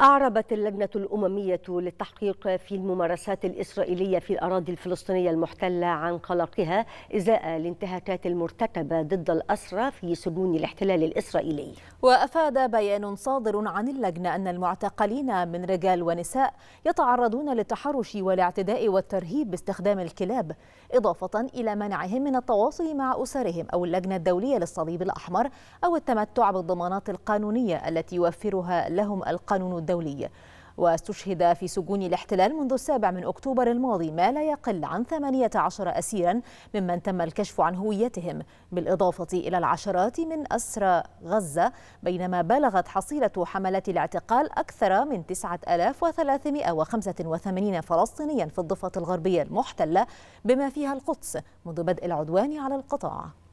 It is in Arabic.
أعربت اللجنة الأممية للتحقيق في الممارسات الإسرائيلية في الأراضي الفلسطينية المحتلة عن قلقها إزاء الانتهاكات المرتكبة ضد الأسرى في سجون الاحتلال الإسرائيلي وأفاد بيان صادر عن اللجنة أن المعتقلين من رجال ونساء يتعرضون للتحرش والاعتداء والترهيب باستخدام الكلاب إضافة إلى منعهم من التواصل مع أسرهم أو اللجنة الدولية للصليب الأحمر أو التمتع بالضمانات القانونية التي يوفرها لهم القانون الدولي واستشهد في سجون الاحتلال منذ السابع من أكتوبر الماضي ما لا يقل عن 18 أسيرا ممن تم الكشف عن هويتهم بالإضافة إلى العشرات من أسرى غزة بينما بلغت حصيلة حملات الاعتقال أكثر من 9385 فلسطينيا في الضفة الغربية المحتلة بما فيها القدس منذ بدء العدوان على القطاع